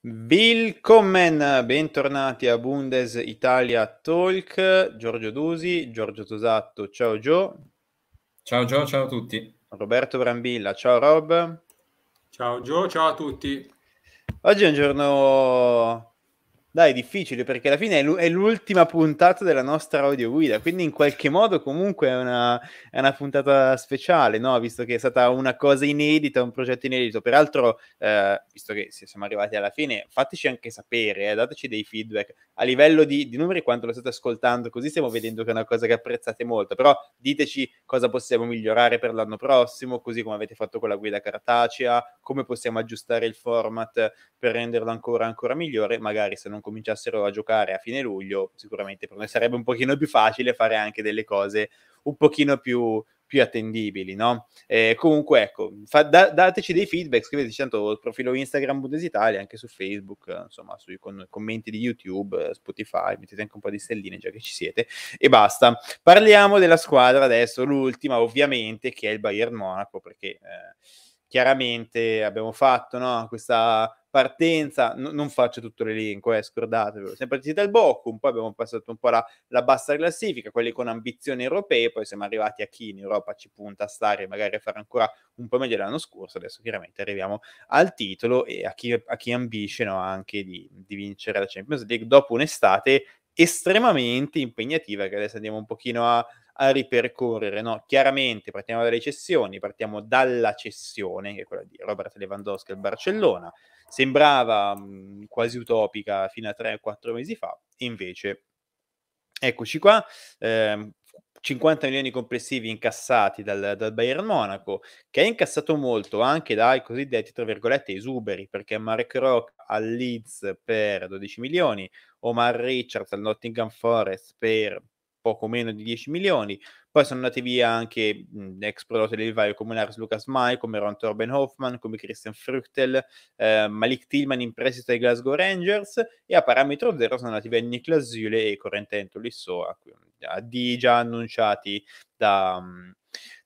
Willkommen, bentornati a Bundes Italia Talk, Giorgio Dusi, Giorgio Tosatto, ciao Gio. Ciao Gio, ciao a tutti. Roberto Brambilla, ciao Rob. Ciao Gio, ciao a tutti. Oggi è un giorno dai, è difficile perché alla fine è l'ultima puntata della nostra audioguida, quindi in qualche modo comunque è una, è una puntata speciale, no? visto che è stata una cosa inedita, un progetto inedito. Peraltro, eh, visto che siamo arrivati alla fine, fateci anche sapere, eh, dateci dei feedback a livello di, di numeri quanto lo state ascoltando, così stiamo vedendo che è una cosa che apprezzate molto, però diteci cosa possiamo migliorare per l'anno prossimo, così come avete fatto con la guida cartacea, come possiamo aggiustare il format per renderlo ancora, ancora migliore, magari se non cominciassero a giocare a fine luglio, sicuramente per noi sarebbe un pochino più facile fare anche delle cose un pochino più, più attendibili, no? Eh, comunque, ecco, fa, da, dateci dei feedback, scriveteci tanto il profilo Instagram Budes Italia, anche su Facebook, insomma, sui con, commenti di YouTube, eh, Spotify, mettete anche un po' di stelline già che ci siete, e basta. Parliamo della squadra adesso, l'ultima ovviamente, che è il Bayern Monaco, perché... Eh, chiaramente abbiamo fatto no, questa partenza, no, non faccio tutto l'elenco, eh, scordatevelo, siamo partiti dal Bocum, poi abbiamo passato un po' la, la, bassa classifica, quelli con ambizioni europee, poi siamo arrivati a chi in Europa ci punta a stare e magari a fare ancora un po' meglio l'anno scorso, adesso chiaramente arriviamo al titolo e a chi, a chi ambisce no, anche di, di vincere la Champions League dopo un'estate estremamente impegnativa, che adesso andiamo un pochino a, a ripercorrere. No? Chiaramente partiamo dalle cessioni, partiamo dalla cessione, che è quella di Robert Lewandowski al Barcellona. Sembrava mh, quasi utopica fino a 3-4 mesi fa, invece eccoci qua. Eh, 50 milioni complessivi incassati dal, dal, Bayern Monaco, che ha incassato molto anche dai cosiddetti, tra virgolette, esuberi, perché Mark Rock al Leeds per 12 milioni, Omar Richards al Nottingham Forest per poco meno di 10 milioni. Poi sono andati via anche mh, mhmm, ex prodotti del vario come Lars Lucas Mai, come Ron Torben Hoffman, come Christian Fruchtel, eh, Malik Tillman in prestito ai Glasgow Rangers e a parametro zero sono andati via Niklas Zule e Correntento Lissoa, a D già annunciati da, mhmm,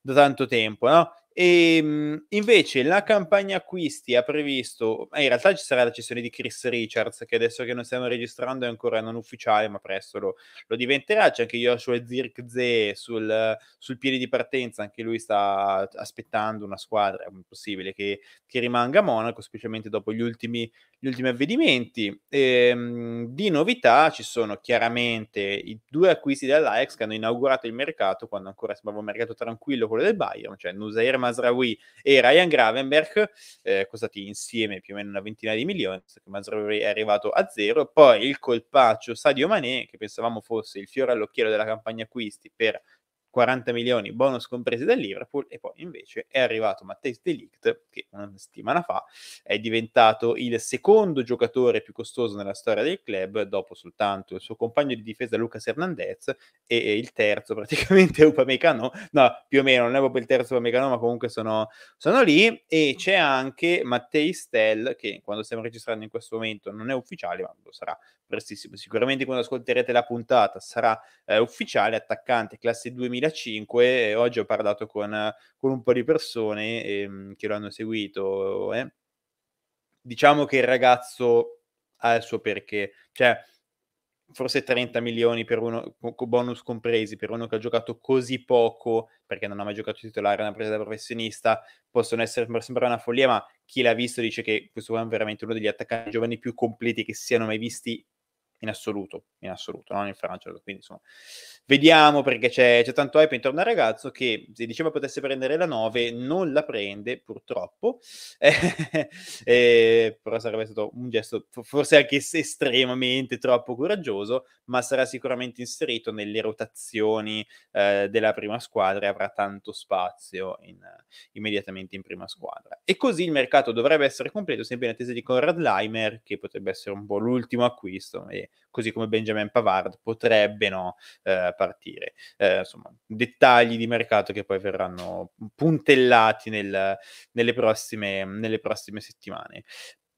da tanto tempo, no? E, ehm, invece la campagna acquisti ha previsto, eh, in realtà ci sarà la cessione di Chris Richards, che adesso che non stiamo registrando è ancora non ufficiale, ma presto lo, lo diventerà. C'è anche Joshua Zirkzee sul, sul piede di partenza, anche lui sta aspettando una squadra, è possibile che, che rimanga a Monaco, specialmente dopo gli ultimi, gli ultimi avvenimenti. E, ehm, di novità ci sono chiaramente i due acquisti dell'Ajax che hanno inaugurato il mercato quando ancora sembrava un mercato tranquillo quello del Bayern, cioè Nusair Masraoui e Ryan Gravenberg, eh, costati insieme più o meno una ventina di milioni, che Masraoui è arrivato a zero, poi il colpaccio Sadio Mané, che pensavamo fosse il fiore all'occhiello della campagna acquisti per 40 milioni bonus compresi dal Liverpool e poi invece è arrivato Matthijs De che una settimana fa è diventato il secondo giocatore più costoso nella storia del club dopo soltanto il suo compagno di difesa Lucas Hernandez e, il terzo praticamente Upamecano no più o meno non è proprio il terzo Upamecano ma comunque sono, sono lì e c'è anche Matthijs Stell che quando stiamo registrando in questo momento non è ufficiale ma lo sarà prestissimo sicuramente quando ascolterete la puntata sarà eh, ufficiale attaccante classe 2000 2005 e oggi ho parlato con, con un po' di persone eh, che lo hanno seguito. Eh. Diciamo che il ragazzo ha il suo perché, cioè forse 30 milioni per uno, bonus compresi, per uno che ha giocato così poco, perché non ha mai giocato titolare, una presa da professionista, possono essere, sembrare una follia, ma chi l'ha visto dice che questo è veramente uno degli attaccanti giovani più completi che siano mai visti in assoluto, in assoluto, non in Francia. Quindi insomma, vediamo perché c'è, c'è tanto hype intorno al ragazzo che se diceva potesse prendere la 9, non la prende purtroppo, eh, eh, però sarebbe stato un gesto forse anche estremamente troppo coraggioso, ma sarà sicuramente inserito nelle rotazioni eh, della prima squadra e avrà tanto spazio in, immediatamente in prima squadra. E così il mercato dovrebbe essere completo, sempre in attesa di Conrad Leimer, che potrebbe essere un po' l'ultimo acquisto. E così come Benjamin Pavard potrebbe no, eh, partire. Eh, insomma, dettagli di mercato che poi verranno puntellati nel, nelle, prossime, nelle prossime settimane.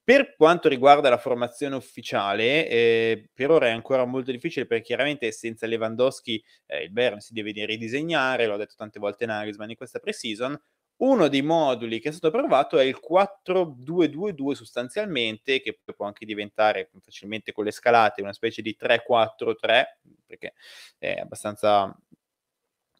Per quanto riguarda la formazione ufficiale, eh, per ora è ancora molto difficile perché chiaramente senza Lewandowski eh, il Bern si deve ridisegnare, l'ho detto tante volte in Nagelsmann in questa pre-season, uno dei moduli che è stato provato è il 4222 sostanzialmente, che può anche diventare facilmente con le scalate una specie di 343, perché è abbastanza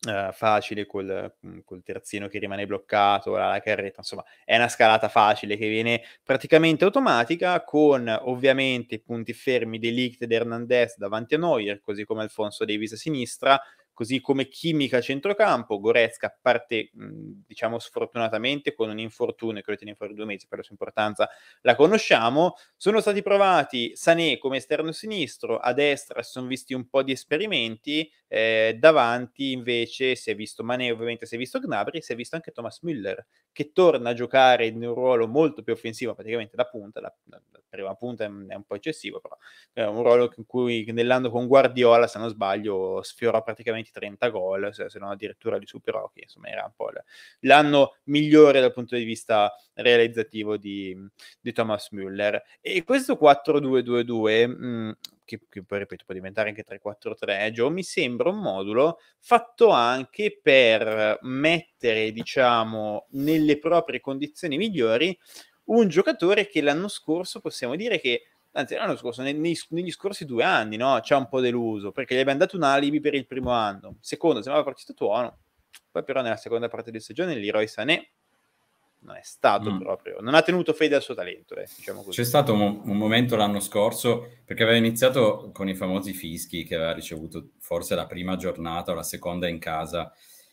eh, facile col, mm, col, terzino che rimane bloccato, la, la carretta, insomma è una scalata facile che viene praticamente automatica con ovviamente punti fermi di Ligt ed Hernandez davanti a Neuer, così come Alfonso Davis a sinistra, così come chimica a centrocampo, Goretzka parte diciamo sfortunatamente con un infortunio che lo tiene fuori due mesi per la sua importanza la conosciamo, sono stati provati Sané come esterno sinistro, a destra si sono visti un po' di esperimenti, eh, davanti invece si è visto Mané, ovviamente si è visto Gnabry, si è visto anche Thomas Müller che torna a giocare in un ruolo molto più offensivo praticamente da punta, la, la, prima punta è un, po' eccessivo però è un ruolo in cui nell'anno con Guardiola se non sbaglio sfiorò praticamente 30 gol, se, se non addirittura di Super che insomma era un po' l'anno migliore dal punto di vista realizzativo di, di Thomas Müller. E questo 4-2-2-2, mh, mm, che, che, poi ripeto può diventare anche 3-4-3, Joe, mi sembra un modulo fatto anche per mettere, diciamo, nelle proprie condizioni migliori un giocatore che l'anno scorso possiamo dire che anzi l'anno scorso, nei, negli scorsi due anni, no? Ci ha un po' deluso, perché gli abbiamo dato un alibi per il primo anno. Secondo, sembrava partito tuono, poi però nella seconda parte di stagione l'Iroi Sané non è stato mm. proprio, non ha tenuto fede al suo talento. Eh, diciamo C'è stato un, un, momento l'anno scorso perché aveva iniziato con i famosi fischi che aveva ricevuto forse la prima giornata o la seconda in casa,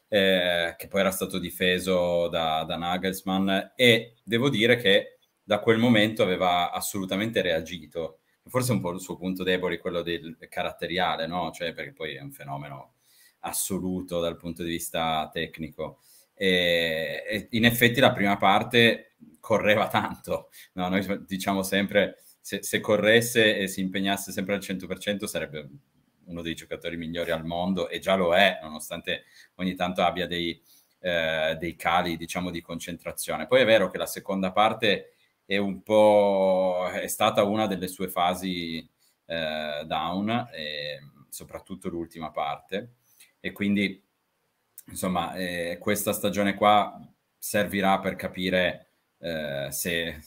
eh, che poi era stato difeso da, da Nagelsmann e devo dire che da quel momento aveva assolutamente reagito. Forse un po' il suo punto debole è quello del caratteriale, no? Cioè, perché poi è un fenomeno assoluto dal punto di vista tecnico. E, e in effetti la prima parte correva tanto, no? Noi diciamo sempre, se, se corresse e si impegnasse sempre al 100% sarebbe uno dei giocatori migliori al mondo e già lo è, nonostante ogni tanto abbia dei, eh, dei cali, diciamo, di concentrazione. Poi è vero che la seconda parte è un po' è stata una delle sue fasi eh, down, ehm, soprattutto l'ultima parte. E quindi, insomma, eh, questa stagione qua servirà per capire eh, se,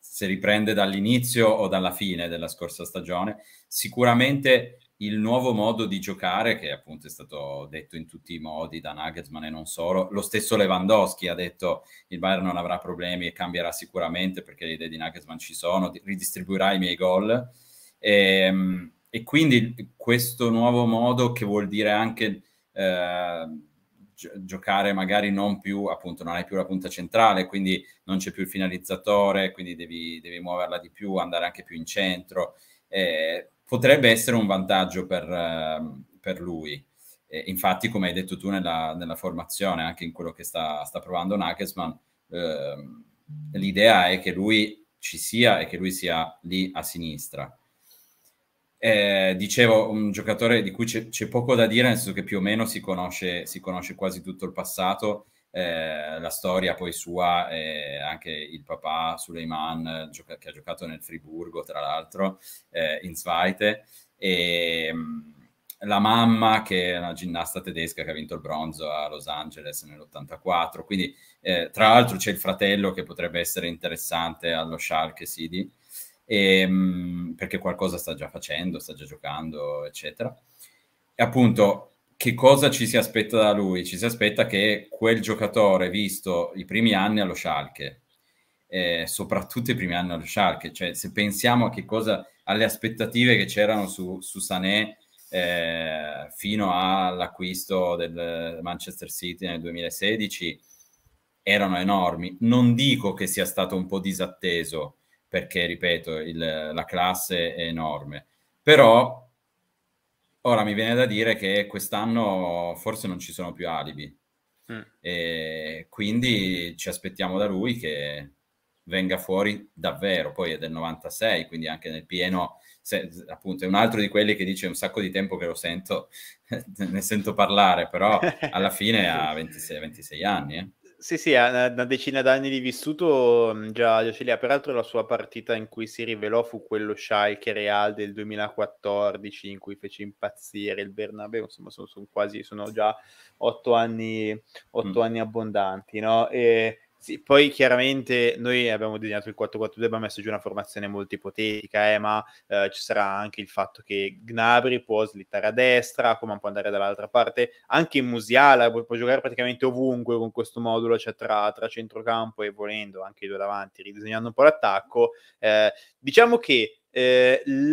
se riprende dall'inizio o dalla fine della scorsa stagione. Sicuramente il nuovo modo di giocare, che appunto è stato detto in tutti i modi da Nagelsmann e non solo, lo stesso Lewandowski ha detto il Bayern non avrà problemi e cambierà sicuramente perché le idee di Nagelsmann ci sono, ridistribuirà i miei gol. E, ehm, e quindi questo nuovo modo che vuol dire anche eh, giocare magari non più, appunto non hai più la punta centrale, quindi non c'è più il finalizzatore, quindi devi, devi muoverla di più, andare anche più in centro. Eh, potrebbe essere un vantaggio per, ehm, per lui. E infatti, come hai detto tu nella, nella, formazione, anche in quello che sta, sta provando Nagelsmann, ehm, l'idea è che lui ci sia e che lui sia lì a sinistra. Eh, dicevo, un giocatore di cui c'è, c'è, poco da dire, nel senso che più o meno si conosce, si conosce quasi tutto il passato eh, la storia poi sua, eh, anche il papà Suleiman, che ha giocato nel Friburgo, tra l'altro, eh, in Zweite, e mm, la mamma che è una ginnasta tedesca che ha vinto il bronzo a Los Angeles nell'84, quindi eh, tra l'altro c'è il fratello che potrebbe essere interessante allo Schalke City, e, mh, mm, perché qualcosa sta già facendo, sta già giocando, eccetera. E appunto che cosa ci si aspetta da lui? Ci si aspetta che quel giocatore, visto i primi anni allo Schalke, eh, soprattutto i primi anni allo Schalke, cioè se pensiamo a che cosa, alle aspettative che c'erano su, su Sané eh, fino all'acquisto del Manchester City nel 2016, erano enormi. Non dico che sia stato un po' disatteso, perché, ripeto, il, la classe è enorme, però Ora mi viene da dire che quest'anno forse non ci sono più alibi. Mm. E quindi ci aspettiamo da lui che venga fuori davvero. Poi è del 96, quindi anche nel pieno, se, appunto, è un altro di quelli che dice un sacco di tempo che lo sento, ne sento parlare, però alla fine ha 26, 26 anni. Eh. Sì, sì, ha una, decina d'anni di vissuto mhmm, già, già Peraltro la sua partita in cui si rivelò fu quello Schalke Real del 2014 in cui fece impazzire il Bernabeu, insomma sono, sono quasi, sono già otto anni, mm. anni abbondanti, no? E sì, poi chiaramente noi abbiamo disegnato il 4-4-2, abbiamo messo giù una formazione molto ipotetica, eh, ma eh, ci sarà anche il fatto che Gnabry può slittare a destra, come può andare dall'altra parte, anche in Musiala può, può giocare praticamente ovunque con questo modulo, cioè tra, tra, centrocampo e volendo anche i due davanti, ridisegnando un po' l'attacco. Eh, diciamo che il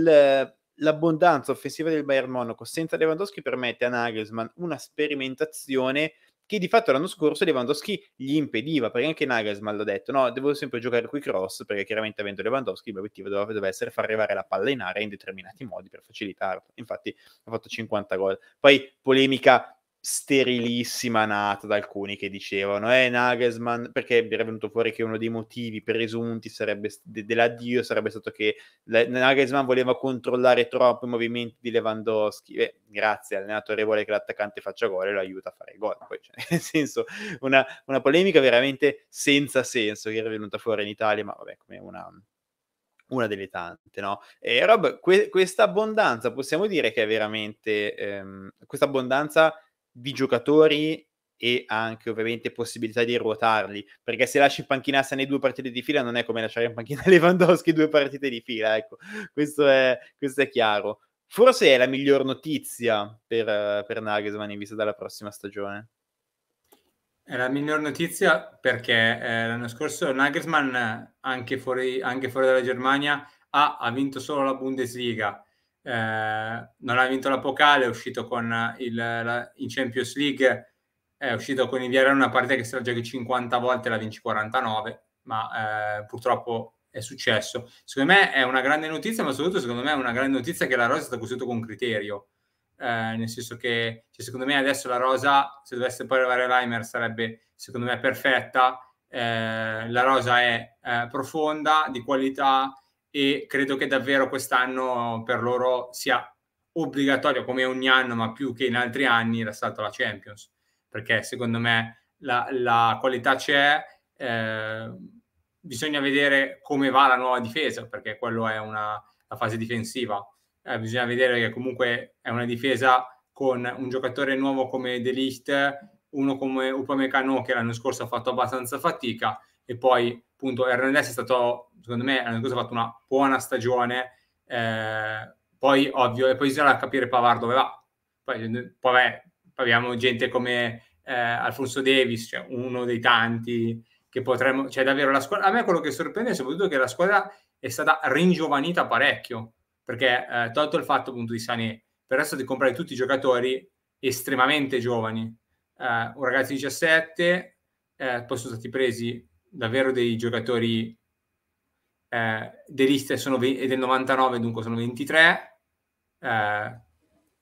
eh, l'abbondanza offensiva del Bayern Monaco senza Lewandowski permette a Nagelsmann una sperimentazione che di fatto l'anno scorso Lewandowski gli impediva, perché anche Nagelsmann l'ha detto, no, devo sempre giocare qui cross, perché chiaramente avendo Lewandowski il l'obiettivo doveva, doveva essere far arrivare la palla in area in determinati modi per facilitarlo. Infatti ha fatto 50 gol. Poi polemica sterilissima nata da alcuni che dicevano eh Nagelsmann perché era venuto fuori che uno dei motivi presunti sarebbe de- dell'addio sarebbe stato che le- Nagelsmann voleva controllare troppo i movimenti di Lewandowski Beh, grazie allenatore vuole che l'attaccante faccia gol e lo aiuta a fare gol Poi, cioè, nel senso una, una polemica veramente senza senso che era venuta fuori in Italia ma vabbè come una una delle tante, no? E Rob, que- questa abbondanza possiamo dire che è veramente ehm, questa abbondanza di giocatori e anche ovviamente possibilità di ruotarli perché se lasci in panchina Sané due partite di fila non è come lasciare in panchina Lewandowski due partite di fila ecco questo è, questo è chiaro forse è la miglior notizia per, per Nagelsmann in vista della prossima stagione è la miglior notizia perché eh, l'anno scorso Nagelsmann anche fuori, anche fuori dalla Germania ha, ha vinto solo la Bundesliga eh, non ha vinto la Pocale, è uscito con eh, il, la, in Champions League, è uscito con il Villarreal una partita che se la giochi 50 volte la vinci 49, ma eh, purtroppo è successo. Secondo me è una grande notizia, ma soprattutto secondo me è una grande notizia che la rosa è stata costruita con criterio, eh, nel senso che cioè, secondo me adesso la rosa, se dovesse poi arrivare Leimer, sarebbe secondo me perfetta. Eh, la rosa è profonda, di qualità, e credo che davvero quest'anno per loro sia obbligatorio come ogni anno, ma più che in altri anni, l'assalto alla Champions, perché secondo me la, la qualità c'è, eh, bisogna vedere come va la nuova difesa, perché quello è una, la fase difensiva, eh, bisogna vedere che comunque è una difesa con un giocatore nuovo come De Ligt, uno come Upamecano che l'anno scorso ha fatto abbastanza fatica e poi appunto Hernandez è stato, secondo me, Hernandez ha fatto una buona stagione, eh, poi ovvio, e poi bisogna capire Pavar dove va. Poi, vabbè, abbiamo gente come eh, Alfonso Davis, cioè uno dei tanti che potremmo, cioè davvero la squadra, a me quello che sorprende è soprattutto che la squadra è stata ringiovanita parecchio, perché eh, tolto il fatto appunto di Sané, per adesso di comprare tutti i giocatori estremamente giovani, eh, un ragazzo di 17, eh, poi sono stati presi davvero dei giocatori eh, deliste sono ve- del 99 dunque sono 23 eh,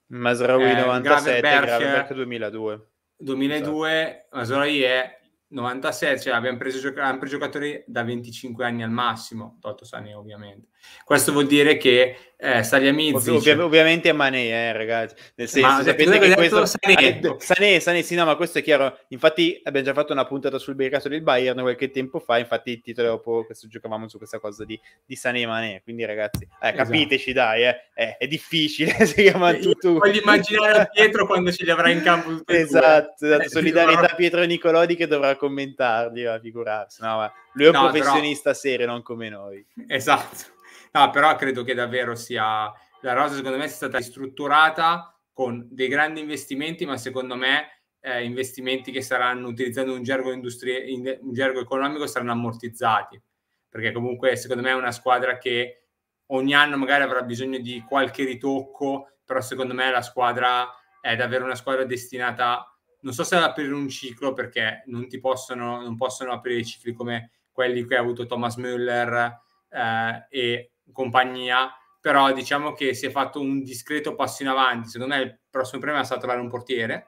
Masraoui eh, 97 Gravenberg, Gravenberg 2002 2002 esatto. Masraoui è 97 cioè abbiamo preso gioc- abbiamo preso giocatori da 25 anni al massimo Toto Sane ovviamente questo vuol dire che eh, Saliamizzi... Ovvi- ovviamente è Mané, eh, ragazzi. Nel senso, ma, sapete che questo... Sané. Sané, Sané, sì, no, ma questo è chiaro. Infatti abbiamo già fatto una puntata sul mercato del Bayern qualche tempo fa, infatti il titolo dopo questo giocavamo su questa cosa di, di Sané e Mané, quindi ragazzi, eh, esatto. capiteci dai, eh. eh è difficile, si chiama eh, tutto... Voglio immaginare a Pietro quando ce li avrà in campo Esatto, esatto. Eh, solidarietà dovrà... a Pietro Nicolodi che dovrà commentarli, a figurarsi, no, ma lui è un no, professionista però... serio, non come noi. Esatto. No, però credo che davvero sia la rosa secondo me è stata ristrutturata con dei grandi investimenti, ma secondo me eh, investimenti che saranno, utilizzando un gergo, industrie, un gergo economico, saranno ammortizzati, perché comunque secondo me è una squadra che ogni anno magari avrà bisogno di qualche ritocco, però secondo me la squadra è davvero una squadra destinata, non so se ad aprire un ciclo, perché non ti possono, non possono aprire cicli come quelli che ha avuto Thomas Müller eh, e compagnia, però diciamo che si è fatto un discreto passo in avanti. Secondo me il prossimo premio sarà trovare un portiere,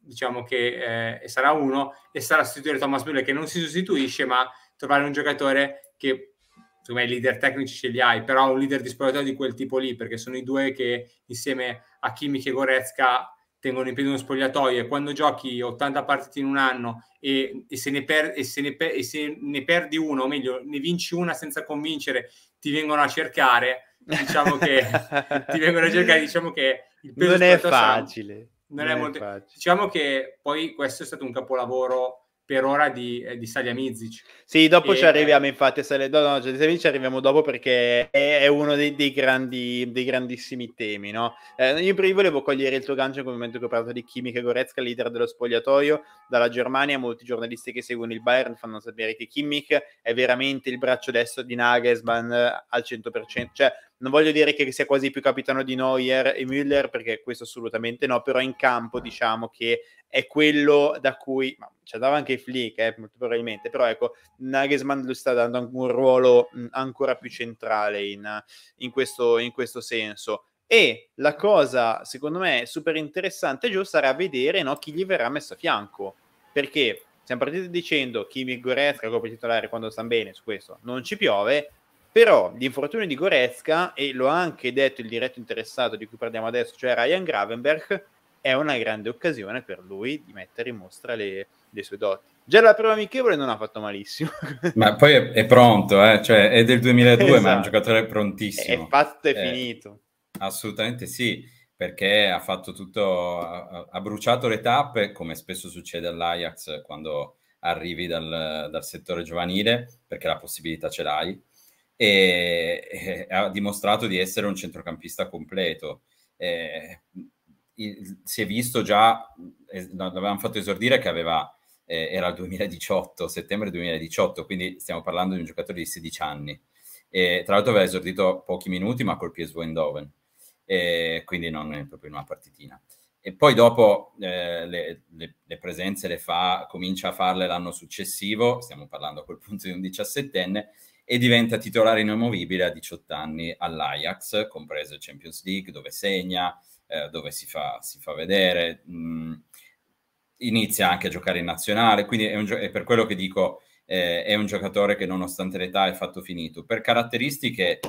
diciamo che eh, sarà uno, e sarà sostituire Thomas Müller che non si sostituisce, ma trovare un giocatore che, secondo me i leader tecnici ce li hai, però un leader di spogliatoio di quel tipo lì, perché sono i due che insieme a Kimmich e Goretzka tengono in piedi uno spogliatoio e quando giochi 80 partite in un anno e, e, se, ne per, e, se, ne per, e se ne perdi una, o meglio, ne vinci una senza convincere ti vengono a cercare, diciamo che, ti vengono a cercare, diciamo che il peso non è facile. Non, non è, è molto... Facile. Diciamo che poi questo è stato un capolavoro per ora di, eh, di Salia Mizic. Sì, dopo e, ci arriviamo, infatti, Salia, no, no, cioè, ci arriviamo dopo perché è, è uno dei, dei, grandi, dei grandissimi temi, no? Eh, io prima volevo cogliere il tuo gancio in quel momento che ho parlato di Kimmich e Goretzka, leader dello spogliatoio dalla Germania, molti giornalisti che seguono il Bayern fanno sapere che Kimmich è veramente il braccio destro di Nagelsmann eh, al 100%, cioè non voglio dire che sia quasi più capitano di Neuer e Müller, perché questo assolutamente no, però in campo diciamo che è quello da cui, ma ci andava anche i Flick, eh, molto probabilmente, però ecco, Nagelsmann lo sta dando un ruolo mm, ancora più centrale in, in, questo, in questo senso. E la cosa, secondo me, super interessante, Gio, sarà vedere no, chi gli verrà messo a fianco. Perché siamo partiti dicendo Kimi e Goretzka come titolare quando sta bene, su questo non ci piove. Però l'infortunio di Goresca, e lo ha anche detto il diretto interessato di cui parliamo adesso, cioè Ryan Gravenberg, è una grande occasione per lui di mettere in mostra le, le sue doti. Già la prima amichevole non ha fatto malissimo. Ma poi è, è pronto, eh? cioè è del 2002, esatto. ma è un esatto. giocatore prontissimo. È fatto e eh, finito. Assolutamente sì, perché ha fatto tutto, ha, ha, bruciato le tappe, come spesso succede all'Ajax quando arrivi dal, dal settore giovanile, perché la possibilità ce l'hai e, e ha dimostrato di essere un centrocampista completo. Eh, il, si è visto già, l'avevamo fatto esordire che aveva, eh, era il 2018, settembre 2018, quindi stiamo parlando di un giocatore di 16 anni. E, tra l'altro aveva esordito pochi minuti ma col PSV Eindhoven, e, quindi non è proprio in una partitina. E poi dopo eh, le, le, le, presenze le fa, comincia a farle l'anno successivo, stiamo parlando a quel punto di un diciassettenne, e diventa titolare inamovibile a 18 anni all'Ajax, compreso Champions League, dove segna, eh, dove si fa, si fa vedere, mh, mm, inizia anche a giocare in nazionale, quindi è, gio- è per quello che dico eh, è un giocatore che nonostante l'età è fatto finito. Per caratteristiche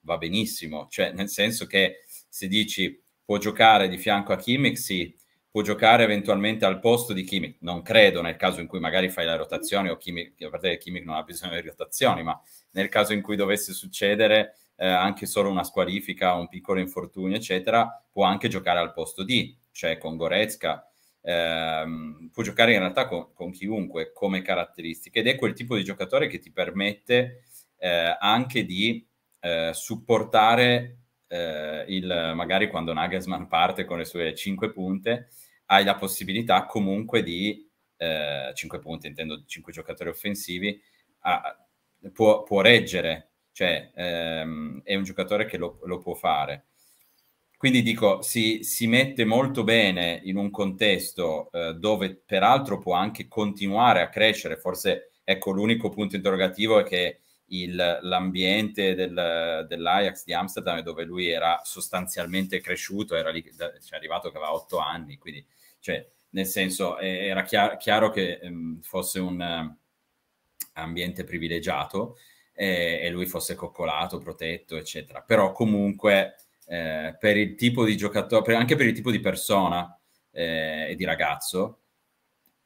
va benissimo, cioè nel senso che se dici può giocare di fianco a Kimmich, sì, può giocare eventualmente al posto di Kimmich, non credo nel caso in cui magari fai la rotazione o Kimmich, a parte che Kimmich non ha bisogno di rotazioni, ma nel caso in cui dovesse succedere eh, anche solo una squalifica, un piccolo infortunio, eccetera, può anche giocare al posto di, cioè con Goretzka, ehm, può giocare in realtà con, con, chiunque come caratteristiche ed è quel tipo di giocatore che ti permette eh, anche di eh, supportare eh, il, magari quando Nagelsmann parte con le sue 5 punte, hai la possibilità comunque di eh, 5 punti, intendo 5 giocatori offensivi, a, può, può, reggere, cioè ehm, è un giocatore che lo, lo può fare. Quindi dico, si, si, mette molto bene in un contesto eh, dove peraltro può anche continuare a crescere, forse ecco l'unico punto interrogativo è che il, l'ambiente del, dell'Ajax di Amsterdam dove lui era sostanzialmente cresciuto, era lì, cioè, è arrivato che aveva otto anni, quindi cioè, nel senso era chiaro, chiaro che um, fosse un um, ambiente privilegiato e, e, lui fosse coccolato, protetto, eccetera. Però comunque eh, per il tipo di giocatore, anche per il tipo di persona eh, e di ragazzo,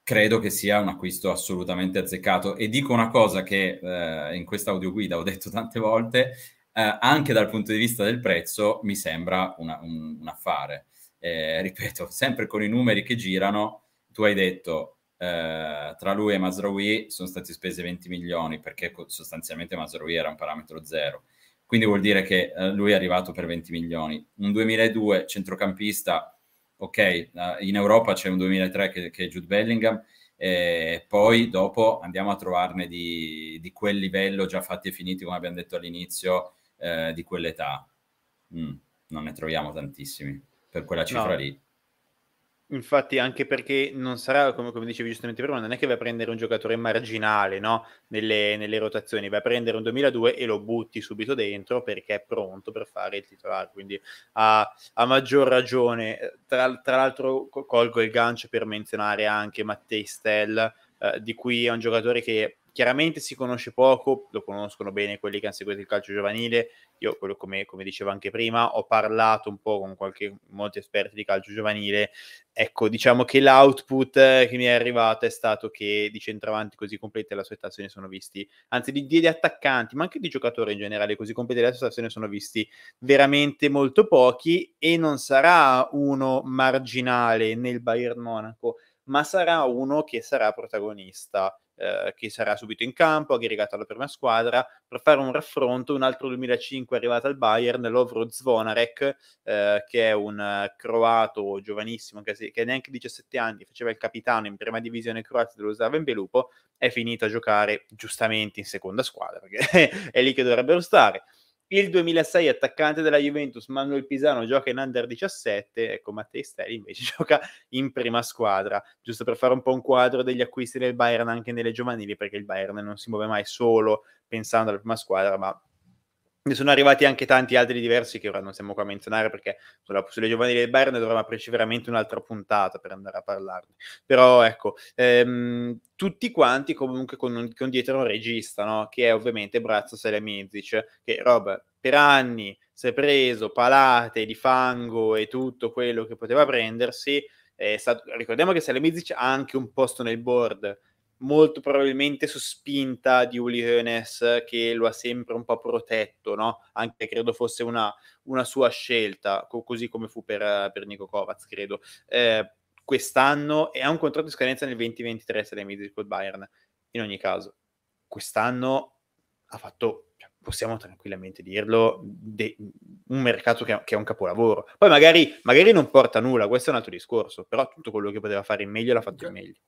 credo che sia un acquisto assolutamente azzeccato. E dico una cosa che eh, in questa audioguida ho detto tante volte, eh, anche dal punto di vista del prezzo mi sembra una, un, un, affare. Eh, ripeto, sempre con i numeri che girano, tu hai detto eh, tra lui e Masrowi sono stati spesi 20 milioni perché sostanzialmente Masrowi era un parametro zero. Quindi vuol dire che eh, lui è arrivato per 20 milioni. Un 2002 centrocampista ok, ah, in Europa c'è un 2003 che, che è Jude Bellingham, e poi dopo andiamo a trovarne di, di, quel livello già fatti e finiti, come abbiamo detto all'inizio, eh, di quell'età. Mm, non ne troviamo tantissimi per quella cifra no. lì. Infatti, anche perché non sarà, come, come, dicevi giustamente prima, non è che vai a prendere un giocatore marginale no? nelle, nelle, rotazioni, vai a prendere un 2002 e lo butti subito dentro perché è pronto per fare il titolare. Quindi ha, ha maggior ragione. Tra, tra, l'altro, colgo il gancio per menzionare anche Mattei Stell, eh, di cui è un giocatore che chiaramente si conosce poco, lo conoscono bene quelli che hanno seguito il calcio giovanile, io come, come, dicevo anche prima ho parlato un po' con qualche, molti esperti di calcio giovanile, ecco diciamo che l'output eh, che mi è arrivato è stato che di centravanti così completi alla sua età se ne sono visti, anzi di, di attaccanti ma anche di giocatori in generale così completi alla sua età se ne sono visti veramente molto pochi e non sarà uno marginale nel Bayern Monaco ma sarà uno che sarà protagonista eh, che sarà subito in campo, aggregato alla prima squadra, per fare un raffronto, un altro 2005 è arrivato al Bayern, Lovro Zvonarek, eh, che è un eh, croato giovanissimo, che, si, che neanche 17 anni, faceva il capitano in prima divisione croata dello Zaven Belupo, è finito a giocare giustamente in seconda squadra, perché è lì che dovrebbero stare. Il 2006 attaccante della Juventus, Manuel Pisano gioca in under 17, ecco Mattei Stelli invece gioca in prima squadra, giusto per fare un po' un quadro degli acquisti del Bayern anche nelle giovanili, perché il Bayern non si muove mai solo pensando alla prima squadra, ma mi sono arrivati anche tanti altri diversi che ora non siamo qua a menzionare perché sulla, sulle giovani del Bayern dovremmo aprirci veramente un'altra puntata per andare a parlarne. Però ecco, ehm, tutti quanti comunque con, un, con dietro un regista, no? che è ovviamente Brazzo Selemizic, che Rob per anni si è preso palate di fango e tutto quello che poteva prendersi. Stato, ricordiamo che Selemizic ha anche un posto nel board molto probabilmente su spinta di Uli Hoeneß che lo ha sempre un po' protetto, no? anche credo fosse una, una sua scelta, co- così come fu per, per Nico Kovac, credo. Eh, quest'anno e ha un contratto di scadenza nel 2023 se l'MD col Bayern. In ogni caso, quest'anno ha fatto, cioè, possiamo tranquillamente dirlo, de- un mercato che, che, è un capolavoro. Poi magari, magari non porta nulla, questo è un altro discorso, però tutto quello che poteva fare in meglio l'ha fatto in meglio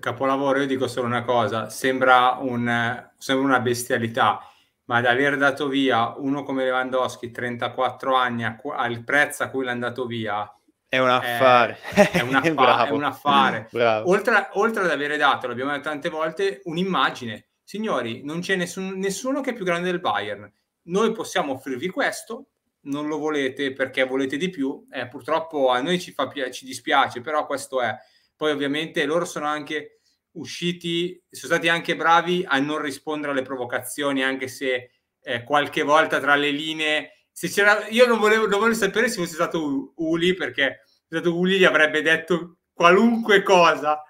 capolavoro, io dico solo una cosa, sembra, un, sembra una bestialità, ma ad aver dato via uno come Lewandowski, 34 anni, a, al prezzo a cui l'ha andato via... È un eh, affare. È, è un, affa- è un affare. Oltre, oltre, ad avere dato, l'abbiamo detto tante volte, un'immagine. Signori, non c'è nessun, nessuno che è più grande del Bayern. Noi possiamo offrirvi questo, non lo volete perché volete di più. Eh, purtroppo a noi ci, fa, ci dispiace, però questo è poi ovviamente loro sono anche usciti, sono stati anche bravi a non rispondere alle provocazioni, anche se eh, qualche volta tra le linee... Se c'era, io non volevo, non volevo sapere se fosse stato Uli, perché se stato Uli gli avrebbe detto qualunque cosa.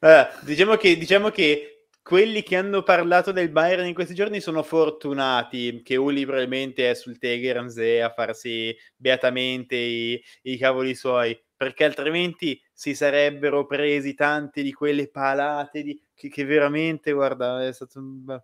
Allora, diciamo, che, diciamo che quelli che hanno parlato del Bayern in questi giorni sono fortunati che Uli probabilmente è sul Tegernsee a farsi beatamente i, i, cavoli suoi perché altrimenti si sarebbero presi tante di quelle palate di... che, che, veramente, guarda, è stato un...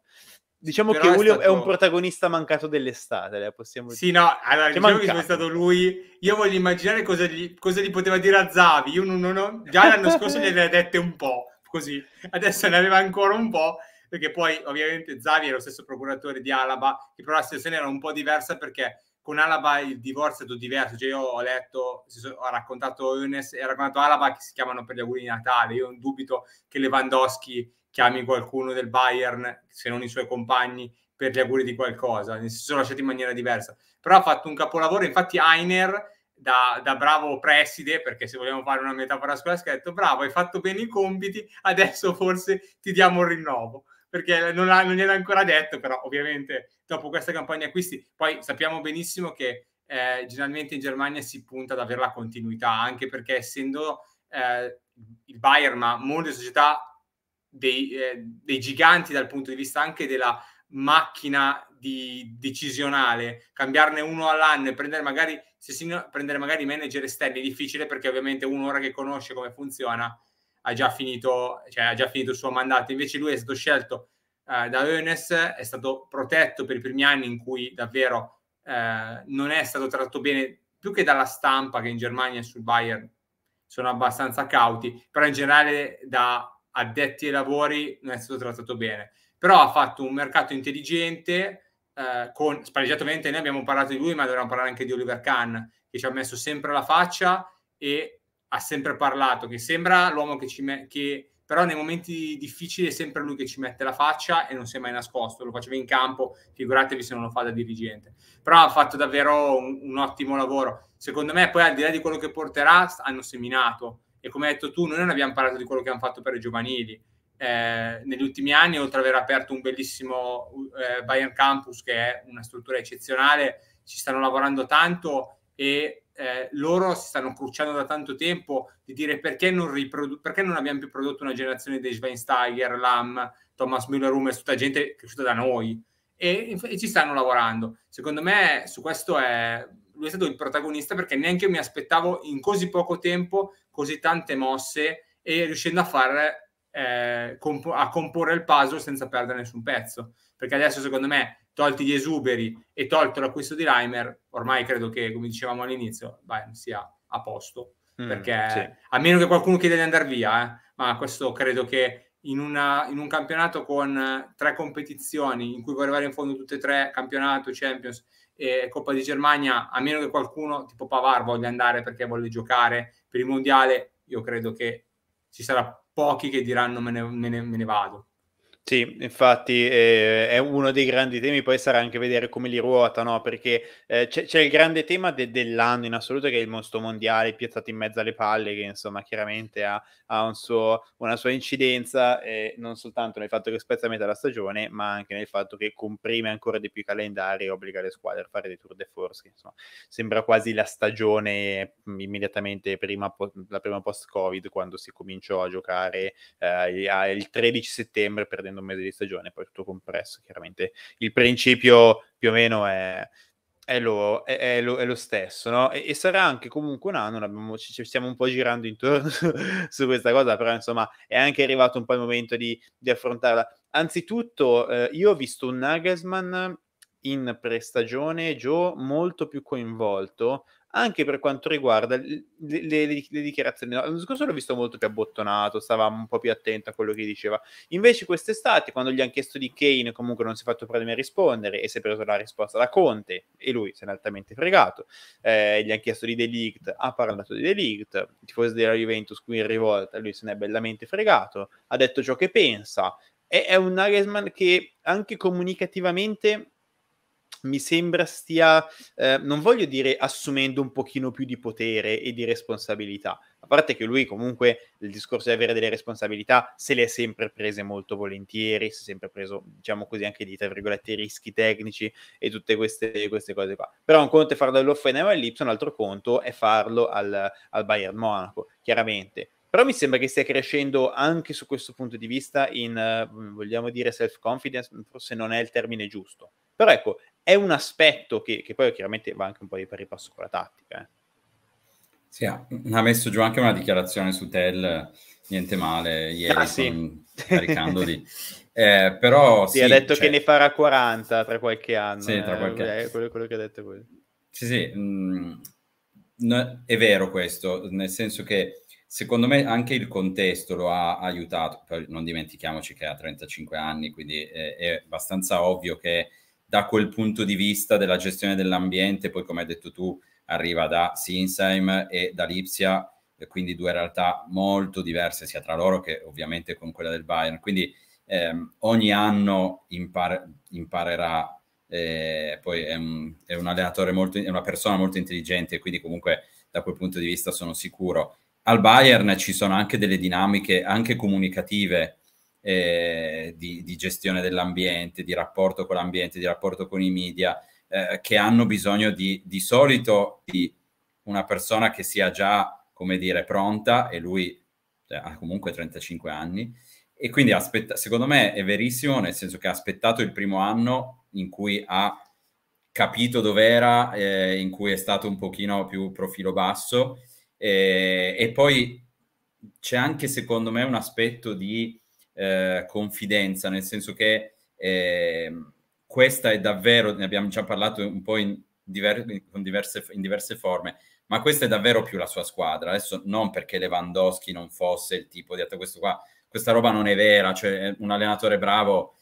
Diciamo Però che Julio è, stato... è, un protagonista mancato dell'estate, possiamo dire. Sì, no, allora, che diciamo mancato. che è stato lui. Io voglio immaginare cosa gli, cosa gli poteva dire a Zavi. Io non, ho... Già l'anno scorso gliele aveva dette un po', così. Adesso ne aveva ancora un po', perché poi ovviamente Zavi è lo stesso procuratore di Alaba, che però la situazione era un po' diversa perché con Alaba il divorzio è tutto diverso. Cioè, io ho letto, ho raccontato Eunice e ha raccontato Alaba che si chiamano per gli auguri di Natale. Io non dubito che Lewandowski chiami qualcuno del Bayern, se non i suoi compagni, per gli auguri di qualcosa. Si sono lasciati in maniera diversa. Però ha fatto un capolavoro. Infatti, Ainer, Da, da, bravo preside, perché se vogliamo fare una metafora scolastica, ha detto bravo, hai fatto bene i compiti, adesso forse ti diamo un rinnovo perché non, ha, non gliel'ha ancora detto, però ovviamente dopo questa campagna acquisti, poi sappiamo benissimo che eh, generalmente in Germania si punta ad avere la continuità, anche perché essendo eh, il Bayern, ma molte società dei, eh, dei, giganti dal punto di vista anche della macchina di, decisionale, cambiarne uno all'anno e prendere magari, se si, prendere magari manager esterni è difficile perché ovviamente uno ora che conosce come funziona ha già finito, cioè, ha già finito il suo mandato. Invece lui è stato scelto eh, da Enes, è stato protetto per i primi anni in cui davvero eh, non è stato tratto bene più che dalla stampa che in Germania sul Bayern sono abbastanza cauti, però in generale da addetti ai lavori non è stato trattato bene. Però ha fatto un mercato intelligente, eh, con spareggiatamente noi abbiamo parlato di lui, ma dovremmo parlare anche di Oliver Kahn, che ci ha messo sempre la faccia e ha sempre parlato, che sembra l'uomo che ci mette, che però nei momenti difficili è sempre lui che ci mette la faccia e non si è mai nascosto, lo faceva in campo, figuratevi se non lo fa da dirigente. Però ha fatto davvero un, un ottimo lavoro. Secondo me poi al di là di quello che porterà, hanno seminato. E come hai detto tu, noi non abbiamo parlato di quello che hanno fatto per i giovanili. Eh, negli ultimi anni, oltre ad aver aperto un bellissimo eh, Bayern Campus, che è una struttura eccezionale, ci stanno lavorando tanto e eh, loro si stanno crucciando da tanto tempo di dire perché non, riprodu- perché non abbiamo più prodotto una generazione di Schweinsteiger, Lam, Thomas Müller, e tutta gente cresciuta da noi e, e, ci stanno lavorando. Secondo me su questo è, lui è stato il protagonista perché neanche io mi aspettavo in così poco tempo così tante mosse e riuscendo a fare eh, comp- a comporre il puzzle senza perdere nessun pezzo. Perché adesso secondo me tolti gli esuberi e tolto l'acquisto di Reimer, ormai credo che, come dicevamo all'inizio, Bayern sia a posto. Mm, perché sì. a meno che qualcuno chieda di andare via, eh, ma questo credo che in, una, in, un campionato con eh, tre competizioni in cui vuoi arrivare in fondo tutte e tre, campionato, Champions e Coppa di Germania, a meno che qualcuno tipo Pavar voglia andare perché vuole giocare per il mondiale, io credo che ci sarà pochi che diranno me ne, me ne, me ne vado. Sì, infatti eh, è uno dei grandi temi, poi sarà anche vedere come li ruotano, perché eh, c'è, c'è, il grande tema de- dell'anno in assoluto che è il mostro mondiale piazzato in mezzo alle palle, che insomma chiaramente ha, ha un suo, una sua incidenza, eh, non soltanto nel fatto che spezza metà la stagione, ma anche nel fatto che comprime ancora di più i calendari e obbliga le squadre a fare dei tour de force, insomma sembra quasi la stagione mm, immediatamente prima, po- la prima post-Covid, quando si cominciò a giocare eh, il, ah, il 13 settembre per essendo un mese di stagione, poi tutto compresso, chiaramente il principio più o meno è, è, lo, è, è lo, lo, stesso, no? E, e, sarà anche comunque un anno, abbiamo, ci, ci, stiamo un po' girando intorno su, su, questa cosa, però insomma è anche arrivato un po' il momento di, di affrontarla. Anzitutto, eh, io ho visto un Nagelsmann in prestagione Joe molto più coinvolto, anche per quanto riguarda le, le, le dichiarazioni. l'anno scorso l'ho visto molto più abbottonato, stavamo un po' più attento a quello che diceva. Invece quest'estate, quando gli hanno chiesto di Kane, comunque non si è fatto problemi a rispondere e si è preso la risposta da Conte e lui se n'è altamente fregato. Eh, gli hanno chiesto di Delict, ha parlato di Delict, il tifoso della Juventus qui in rivolta, lui se n'è bellamente fregato, ha detto ciò che pensa. è un Nagelsmann che anche comunicativamente mi sembra stia, eh, non voglio dire assumendo un pochino più di potere e di responsabilità, a parte che lui comunque il discorso di avere delle responsabilità se le è sempre prese molto volentieri, si è sempre preso, diciamo così, anche di, tra virgolette, rischi tecnici e tutte queste, queste cose qua. Però un conto è farlo all'Offenheim all'Ipson, un altro conto è farlo al, al Bayern Monaco, chiaramente però mi sembra che stia crescendo anche su questo punto di vista in, eh, vogliamo dire, self-confidence, forse non è il termine giusto. Però ecco, è un aspetto che, che poi chiaramente va anche un po' di pari passo con la tattica. Eh. Sì, ha messo giù anche una dichiarazione su Tel, niente male, ieri ah, sì. caricando Eh, però sì, sì, ha detto cioè... che ne farà 40 tra qualche anno. Sì, tra eh, qualche... Eh, quello, quello, che ha detto quello. Sì, sì, mh, mm, no, è vero questo, nel senso che secondo me anche il contesto lo ha aiutato, non dimentichiamoci che ha 35 anni, quindi è, è abbastanza ovvio che da quel punto di vista della gestione dell'ambiente, poi come hai detto tu, arriva da Sinsheim e da Lipsia, quindi due realtà molto diverse sia tra loro che ovviamente con quella del Bayern. Quindi ehm, ogni anno impar- imparerà, eh, poi è un, è un, allenatore molto, è una persona molto intelligente, quindi comunque da quel punto di vista sono sicuro. Al Bayern ci sono anche delle dinamiche, anche comunicative, eh, di, di, gestione dell'ambiente, di rapporto con l'ambiente, di rapporto con i media, eh, che hanno bisogno di, di solito di una persona che sia già, come dire, pronta e lui cioè, ha comunque 35 anni. E quindi aspetta, secondo me è verissimo, nel senso che ha aspettato il primo anno in cui ha capito dov'era, eh, in cui è stato un pochino più profilo basso. Eh, e poi c'è anche, secondo me, un aspetto di eh, confidenza, nel senso che eh, questa è davvero, ne abbiamo già parlato un po' in, diver- in, diverse, in diverse forme, ma questa è davvero più la sua squadra. Adesso non perché Lewandowski non fosse il tipo di questo qua, questa roba non è vera, cioè un allenatore bravo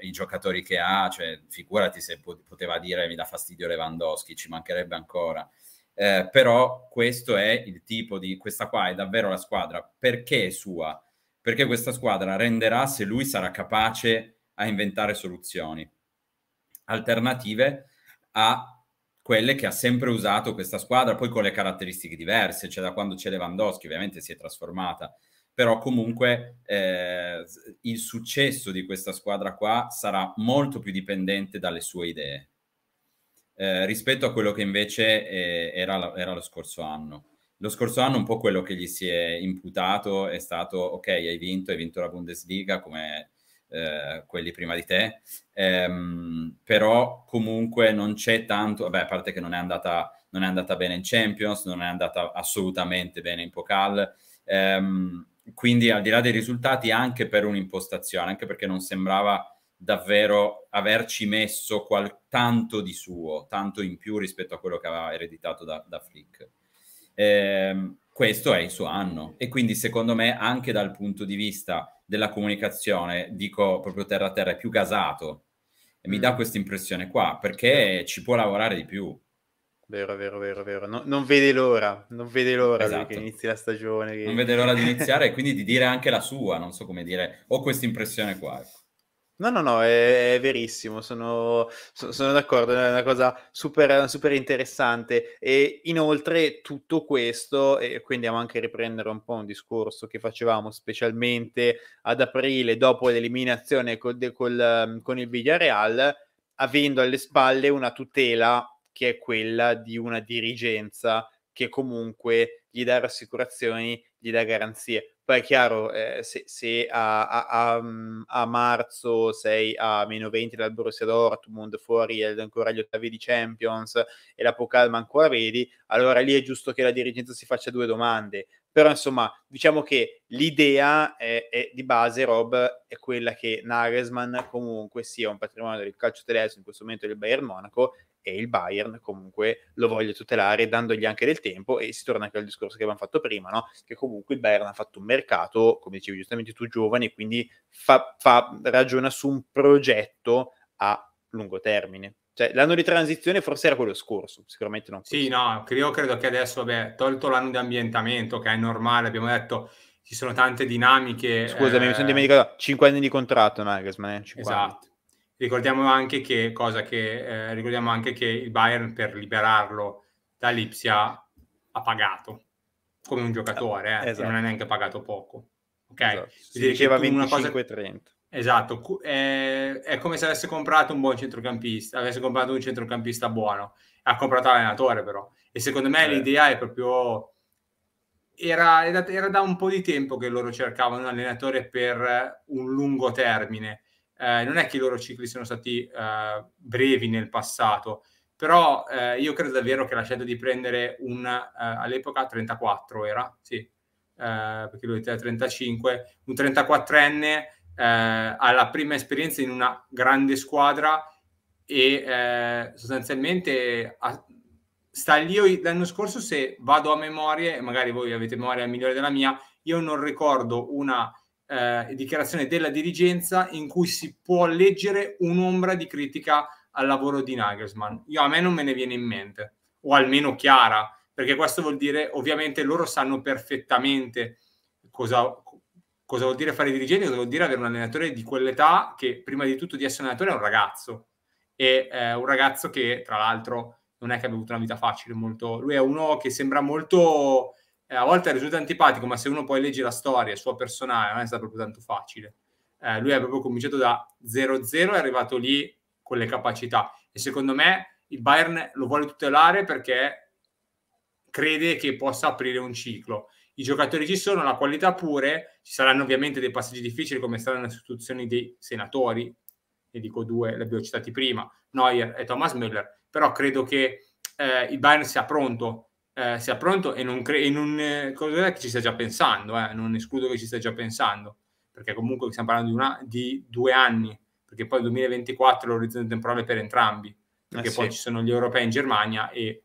i giocatori che ha, cioè figurati se poteva dire mi dà fastidio Lewandowski, ci mancherebbe ancora. Eh, però questo è il tipo di questa qua è davvero la squadra perché è sua perché questa squadra renderà se lui sarà capace a inventare soluzioni alternative a quelle che ha sempre usato questa squadra, poi con le caratteristiche diverse, cioè da quando c'è Lewandowski ovviamente si è trasformata, però comunque eh, il successo di questa squadra qua sarà molto più dipendente dalle sue idee eh, rispetto a quello che invece eh, era, era lo scorso anno. Lo scorso anno un po' quello che gli si è imputato è stato, ok, hai vinto, hai vinto la Bundesliga come eh, quelli prima di te, ehm, però comunque non c'è tanto, vabbè, a parte che non è, andata, non è andata bene in Champions, non è andata assolutamente bene in Pokal, ehm, quindi al di là dei risultati anche per un'impostazione, anche perché non sembrava davvero averci messo qual- tanto di suo, tanto in più rispetto a quello che aveva ereditato da, da Flick eh, questo è il suo anno e quindi secondo me anche dal punto di vista della comunicazione, dico proprio terra a terra, è più gasato. E mm. mi dà mm. questa impressione qua perché ci può lavorare di più. Vero, vero, vero, vero. No, non vede l'ora, non vede l'ora esatto. che inizi la stagione. Che... Non vede l'ora di iniziare e quindi di dire anche la sua, non so come dire, ho questa impressione qua. Ecco. No, no, no, è, è verissimo, sono, so, sono, d'accordo, è una cosa super, super, interessante e inoltre tutto questo, e qui andiamo anche a riprendere un po' un discorso che facevamo specialmente ad aprile dopo l'eliminazione col, col, ehm, con il Villarreal, avendo alle spalle una tutela che è quella di una dirigenza che comunque gli dà rassicurazioni, gli dà garanzie poi è chiaro, eh, se, se a, a, a, mhmm, a, marzo sei a meno 20 dal Borussia Dortmund, fuori ancora gli ottavi di Champions e la Pocalma ancora vedi, allora lì è giusto che la dirigenza si faccia due domande. Però insomma, diciamo che l'idea è, è di base, Rob, è quella che Nagelsmann comunque sia un patrimonio del calcio tedesco, in questo momento del Bayern Monaco, e il Bayern comunque lo voglia tutelare dandogli anche del tempo e si torna anche al discorso che abbiamo fatto prima, no? che comunque il Bayern ha fatto un mercato, come dicevi giustamente tu, giovane, quindi fa, fa, ragiona su un progetto a lungo termine. Cioè, l'anno di transizione forse era quello scorso, sicuramente non. Sì, no, io credo che adesso, beh, tolto l'anno di ambientamento, che è normale, abbiamo detto ci sono tante dinamiche. Scusami, eh... mi sono eh, dimenticato, 5 anni di contratto Nagelsmann, 5 eh, esatto. Anni. Ricordiamo anche che, cosa che, eh, ricordiamo anche che il Bayern per liberarlo dall'Ipsia ha pagato come un giocatore, eh, esatto. non ha neanche pagato poco. Ok? Esatto. Si diceva 25 cosa... 30. Esatto, è, eh, è come se avesse comprato un buon centrocampista, avesse comprato un centrocampista buono, ha comprato l'allenatore però. E secondo me eh. l'idea è proprio... Era, era, da un po' di tempo che loro cercavano un allenatore per un lungo termine, eh, non è che i loro cicli siano stati eh, brevi nel passato, però eh, io credo davvero che la scelta di prendere un, eh, all'epoca 34 era, sì, eh, perché lui era 35, un 34enne eh, alla prima esperienza in una grande squadra e sostanzialmente a, sta lì l'anno scorso se vado a memoria, e magari voi avete memoria migliore della mia, io non ricordo una eh, dichiarazione della dirigenza in cui si può leggere un'ombra di critica al lavoro di Nagelsmann. Io, a me non me ne viene in mente, o almeno chiara, perché questo vuol dire, ovviamente, loro sanno perfettamente cosa, cosa vuol dire fare dirigente, cosa vuol dire avere un allenatore di quell'età che prima di tutto di essere un allenatore è un ragazzo e eh, un ragazzo che tra l'altro non è che abbia avuto una vita facile molto... lui è uno che sembra molto eh, a volte risulta antipatico, ma se uno poi legge la storia, sua personale, non è stato proprio tanto facile. Eh, lui ha proprio cominciato da 0-0, e è arrivato lì con le capacità. E secondo me il Bayern lo vuole tutelare perché crede che possa aprire un ciclo. I giocatori ci sono, la qualità pure, ci saranno ovviamente dei passaggi difficili come saranno le istituzioni dei senatori, ne dico due, li abbiamo citati prima, Neuer e Thomas Müller, però credo che eh, il Bayern sia pronto eh, sia pronto e non, cre- e non eh, cosa che ci stia già pensando, eh, non escludo che ci stia già pensando, perché comunque stiamo parlando di, una, di due anni, perché poi il 2024 è l'orizzonte temporale per entrambi, perché eh, poi sì. ci sono gli europei in Germania e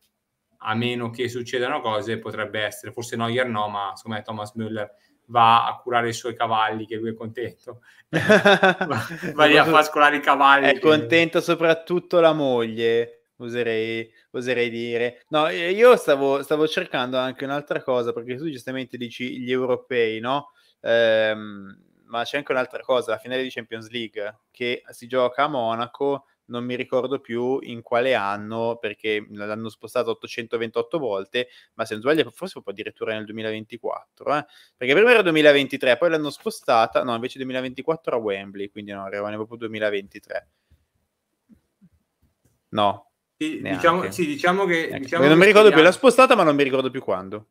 a meno che succedano cose potrebbe essere, forse no, Ier no, ma secondo me Thomas Müller va a curare i suoi cavalli, che lui è contento. va, lì a pascolare i cavalli. È contenta soprattutto la moglie oserei, oserei dire. No, io stavo, stavo, cercando anche un'altra cosa, perché tu giustamente dici gli europei, no? Ehm, ma c'è anche un'altra cosa, la finale di Champions League, che si gioca a Monaco, non mi ricordo più in quale anno, perché l'hanno spostato 828 volte, ma se non sbaglio forse può addirittura nel 2024, eh? perché prima era 2023, poi l'hanno spostata, no, invece 2024 a Wembley, quindi no, rimane proprio 2023. No, sì, diciamo, sì, diciamo, che... Diciamo non che mi ricordo speriamo. più, l'ha spostata ma non mi ricordo più quando.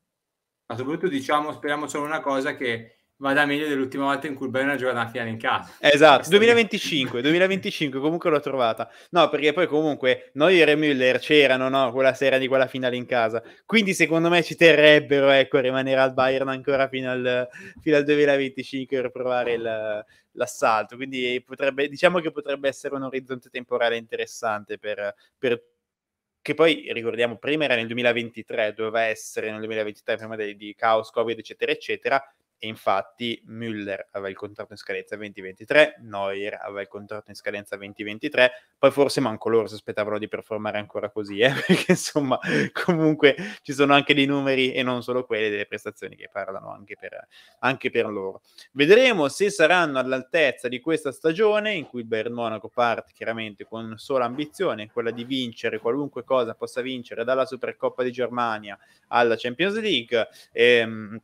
Ma soprattutto diciamo, speriamo solo una cosa che vada meglio dell'ultima volta in cui il Bayern ha giocato a finale in casa. Esatto, 2025, 2025 comunque l'ho trovata. No, perché poi comunque noi e Müller c'erano no, quella sera di quella finale in casa, quindi secondo me ci terrebbero ecco, a rimanere al Bayern ancora fino al, fino al 2025 per provare il, l'assalto, quindi potrebbe, diciamo che potrebbe essere un orizzonte temporale interessante per, per che poi ricordiamo prima era nel 2023, doveva essere nel 2023 prima di, di caos, covid eccetera eccetera, e infatti Müller aveva il contratto in scadenza 2023, Neuer aveva il contratto in scadenza 2023, poi forse manco loro si aspettavano di performare ancora così, eh, perché insomma comunque ci sono anche dei numeri e non solo quelli delle prestazioni che parlano anche per, anche per loro. Vedremo se saranno all'altezza di questa stagione in cui il Bayern Monaco parte chiaramente con sola ambizione, quella di vincere qualunque cosa possa vincere dalla Supercoppa di Germania alla Champions League. E, ehm,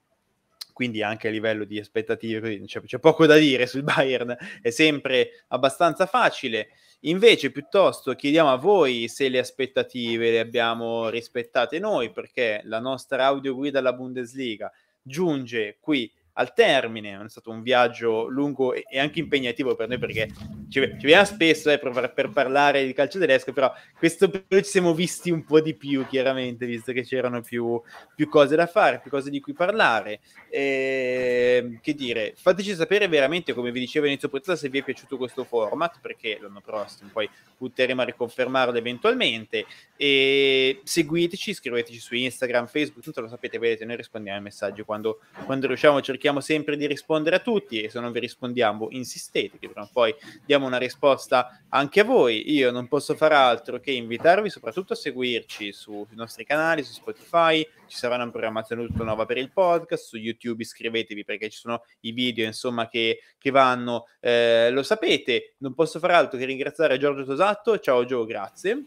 quindi anche a livello di aspettative c'è, c'è poco da dire sul Bayern, è sempre abbastanza facile. Invece piuttosto chiediamo a voi se le aspettative le abbiamo rispettate noi, perché la nostra audioguida alla Bundesliga giunge qui al termine. È stato un viaggio lungo e, anche impegnativo per noi perché ci, ci vediamo spesso eh, per, per, parlare di calcio tedesco, però questo periodo ci siamo visti un po' di più, chiaramente, visto che c'erano più, più cose da fare, più cose di cui parlare. E, ehm, che dire, fateci sapere veramente, come vi dicevo all'inizio puntata, se vi è piaciuto questo format, perché l'anno prossimo poi potremo riconfermarlo eventualmente. E seguiteci, iscriveteci su Instagram, Facebook, tutto lo sapete, vedete, noi rispondiamo ai messaggi quando, quando riusciamo a cercare cerchiamo sempre di rispondere a tutti e se non vi rispondiamo insistete che prima o poi diamo una risposta anche a voi. Io non posso far altro che invitarvi soprattutto a seguirci sui nostri canali, su Spotify, ci sarà una programmazione tutta nuova per il podcast, su YouTube iscrivetevi perché ci sono i video insomma che, che vanno, eh, lo sapete, non posso far altro che ringraziare Giorgio Tosatto, ciao Gio, grazie.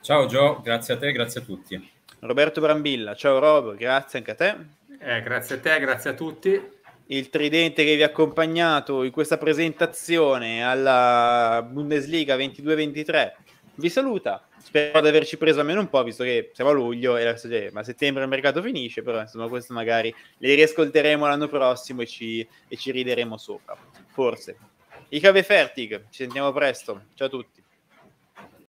Ciao Gio, grazie a te, grazie a tutti. Roberto Brambilla, ciao Rob, grazie anche a te. Eh, grazie a te, grazie a tutti. Il tridente che vi ha accompagnato in questa presentazione alla Bundesliga 22-23 vi saluta. Spero di averci preso almeno un po', visto che siamo a luglio e la, stagione, cioè, ma a settembre il mercato finisce, però insomma questo magari le riascolteremo l'anno prossimo e ci, e ci rideremo sopra, forse. I cave Fertig, ci sentiamo presto, ciao a tutti.